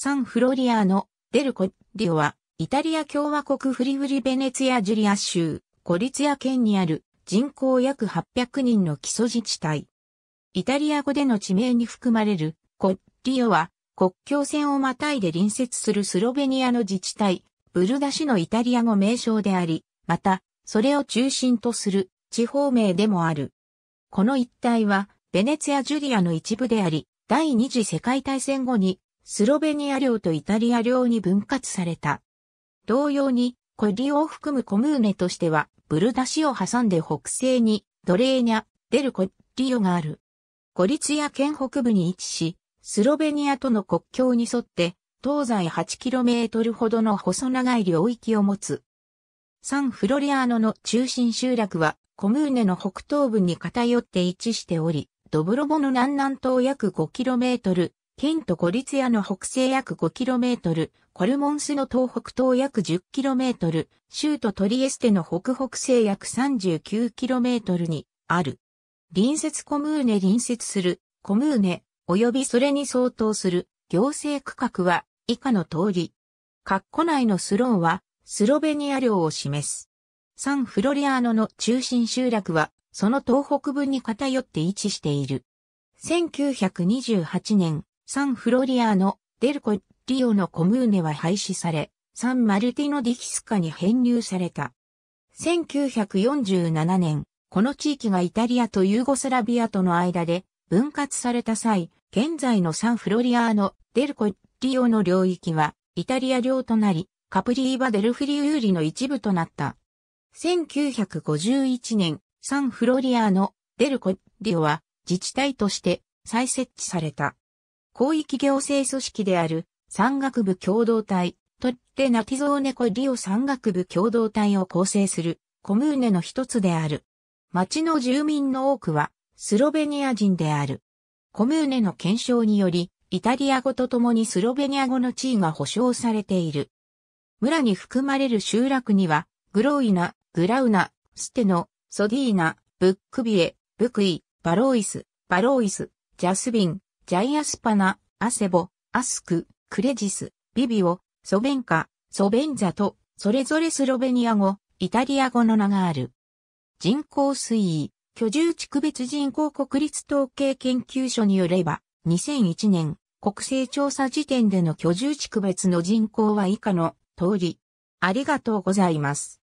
サンフロリアーノ、デルコッリオは、イタリア共和国フリフリベネツィア・ジュリア州、コリツィア県にある人口約800人の基礎自治体。イタリア語での地名に含まれるコッリオは、国境線をまたいで隣接するスロベニアの自治体、ブルダ市のイタリア語名称であり、また、それを中心とする地方名でもある。この一帯は、ベネツィア・ジュリアの一部であり、第二次世界大戦後にスロベニア領とイタリア領に分割された。同様に、コリを含むコムーネとしては、ブルダシを挟んで北西に、ドレーニャ、デルコリオがある。コリツヤ県北部に位置し、スロベニアとの国境に沿って、東西 8km ほどの細長い領域を持つ。サンフロリアーノの中心集落は、コムーネの北東部に偏って位置しており、ドブロボの南南東約 5km、県とコリツヤの北西約 5km、コルモンスの東北東約 10km、州都トリエステの北北西約 39km にある。隣接コムーネ隣接するコムーネ及びそれに相当する行政区画は以下の通り。括弧内のスローはスロベニア領を示す。サンフロリアーノの中心集落はその東北部に偏って位置している。1928年、サンフロリアーノ、デルコ、リオのコムーネは廃止され、サンマルティノ・ディキスカに編入された。1947年、この地域がイタリアとユーゴスラビアとの間で分割された際、現在のサンフロリアーノ、デルコ、リオの領域はイタリア領となり、カプリーバ・デルフリウーリの一部となった。1951年、サンフロリアーノ、デルコ、リオは自治体として再設置された。広域行政組織である山岳部共同体、トッてナティゾーネコリオ山岳部共同体を構成するコムーネの一つである。町の住民の多くはスロベニア人である。コムーネの検証により、イタリア語とともにスロベニア語の地位が保障されている。村に含まれる集落には、グロイナ、グラウナ、ステノ、ソディーナ、ブックビエ、ブクイ、バロイス、バロイス、ジャスビン、ジャイアスパナ、アセボ、アスク、クレジス、ビビオ、ソベンカ、ソベンザと、それぞれスロベニア語、イタリア語の名がある。人口推移、居住地区別人口国立統計研究所によれば、2001年、国勢調査時点での居住地区別の人口は以下の通り。ありがとうございます。